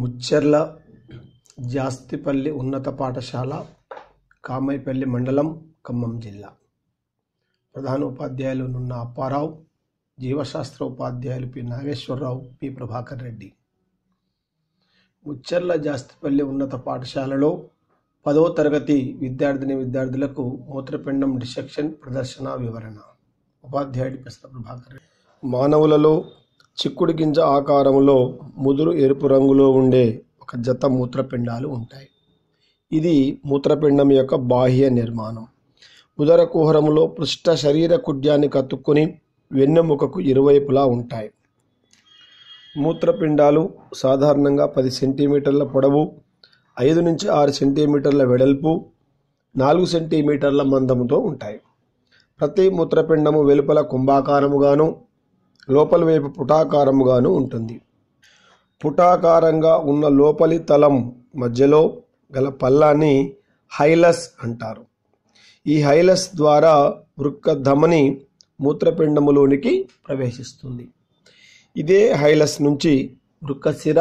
ముచ్చెర్ల జాస్తిపల్లి ఉన్నత పాఠశాల కామైపల్లి మండలం ఖమ్మం జిల్లా ప్రధాన ఉపాధ్యాయులు నున్న అప్పారావు జీవశాస్త్ర ఉపాధ్యాయులు పి నాగేశ్వరరావు పి ప్రభాకర్ రెడ్డి ముచ్చెర్ల జాస్తిపల్లి ఉన్నత పాఠశాలలో పదో తరగతి విద్యార్థిని విద్యార్థులకు మూత్రపిండం డిసెక్షన్ ప్రదర్శన వివరణ ఉపాధ్యాయుడి ప్రశ్న ప్రభాకర్ రెడ్డి మానవులలో చిక్కుడు గింజ ఆకారంలో ముదురు ఎరుపు రంగులో ఉండే ఒక జత మూత్రపిండాలు ఉంటాయి ఇది మూత్రపిండం యొక్క బాహ్య నిర్మాణం ఉదర కుహరంలో పృష్ఠ శరీర కుడ్యాన్ని కత్తుక్కొని వెన్నెముకకు ఇరువైపులా ఉంటాయి మూత్రపిండాలు సాధారణంగా పది సెంటీమీటర్ల పొడవు ఐదు నుంచి ఆరు సెంటీమీటర్ల వెడల్పు నాలుగు సెంటీమీటర్ల మందముతో ఉంటాయి ప్రతి మూత్రపిండము వెలుపల కుంభాకారముగాను లోపలి వైపు పుటాకారముగాను ఉంటుంది పుటాకారంగా ఉన్న లోపలి తలం మధ్యలో గల పల్లాన్ని హైలస్ అంటారు ఈ హైలస్ ద్వారా వృక్కధమని మూత్రపిండములోనికి ప్రవేశిస్తుంది ఇదే హైలస్ నుంచి వృక్కశిర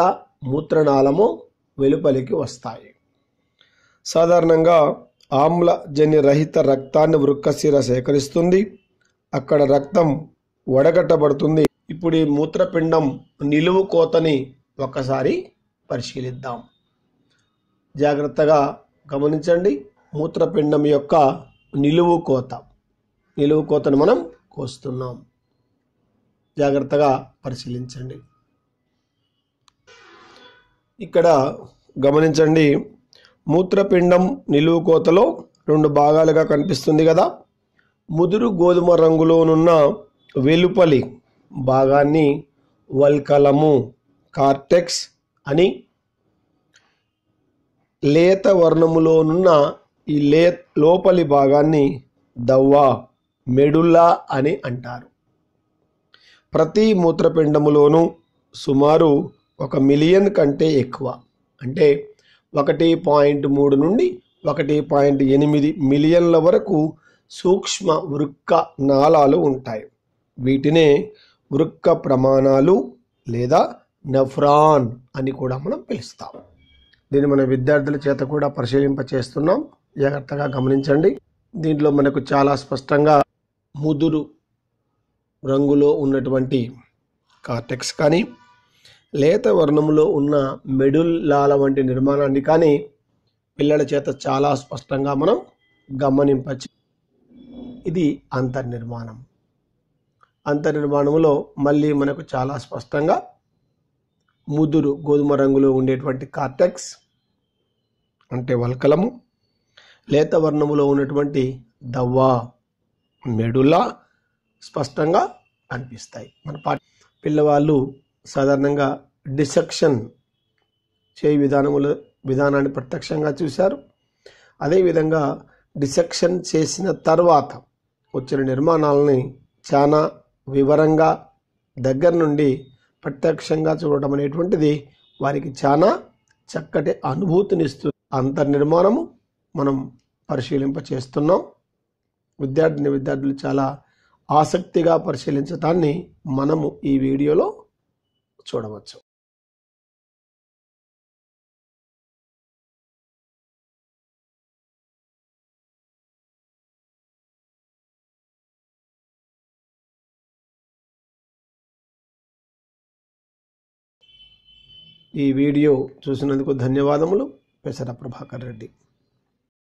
మూత్రనాళము వెలుపలికి వస్తాయి సాధారణంగా ఆమ్లజని రహిత రక్తాన్ని వృక్కశిర సేకరిస్తుంది అక్కడ రక్తం వడగట్టబడుతుంది ఇప్పుడు ఈ మూత్రపిండం నిలువు కోతని ఒకసారి పరిశీలిద్దాం జాగ్రత్తగా గమనించండి మూత్రపిండం యొక్క నిలువు కోత నిలువు కోతను మనం కోస్తున్నాం జాగ్రత్తగా పరిశీలించండి ఇక్కడ గమనించండి మూత్రపిండం నిలువు కోతలో రెండు భాగాలుగా కనిపిస్తుంది కదా ముదురు గోధుమ రంగులోనున్న వెలుపలి భాగాన్ని వల్కలము కార్టెక్స్ అని లేత వర్ణములోనున్న ఈ లే లోపలి భాగాన్ని దవ్వా మెడుల్లా అని అంటారు ప్రతి మూత్రపిండములోనూ సుమారు ఒక మిలియన్ కంటే ఎక్కువ అంటే ఒకటి పాయింట్ మూడు నుండి ఒకటి పాయింట్ ఎనిమిది మిలియన్ల వరకు సూక్ష్మ వృక్క నాళాలు ఉంటాయి వీటినే వృక్క ప్రమాణాలు లేదా నెఫ్రాన్ అని కూడా మనం పిలుస్తాం దీన్ని మన విద్యార్థుల చేత కూడా పరిశీలింప చేస్తున్నాం జాగ్రత్తగా గమనించండి దీంట్లో మనకు చాలా స్పష్టంగా ముదురు రంగులో ఉన్నటువంటి కార్టెక్స్ కానీ లేత వర్ణంలో ఉన్న మెడుల్లాల వంటి నిర్మాణాన్ని కానీ పిల్లల చేత చాలా స్పష్టంగా మనం గమనింపచ్చు ఇది అంతర్నిర్మాణం అంతర్నిర్మాణంలో మళ్ళీ మనకు చాలా స్పష్టంగా ముదురు గోధుమ రంగులో ఉండేటువంటి కార్టెక్స్ అంటే వల్కలము లేత వర్ణములో ఉన్నటువంటి దవ్వా మెడులా స్పష్టంగా కనిపిస్తాయి మన పా పిల్లవాళ్ళు సాధారణంగా డిసెక్షన్ చేయి విధానముల విధానాన్ని ప్రత్యక్షంగా చూశారు అదేవిధంగా డిసెక్షన్ చేసిన తర్వాత వచ్చిన నిర్మాణాలని చాలా వివరంగా దగ్గర నుండి ప్రత్యక్షంగా చూడటం అనేటువంటిది వారికి చాలా చక్కటి అనుభూతినిస్తుంది అంతర్నిర్మాణము మనం పరిశీలింప చేస్తున్నాం విద్యార్థిని విద్యార్థులు చాలా ఆసక్తిగా పరిశీలించటాన్ని మనము ఈ వీడియోలో చూడవచ్చు ఈ వీడియో చూసినందుకు ధన్యవాదములు పెసర ప్రభాకర్ రెడ్డి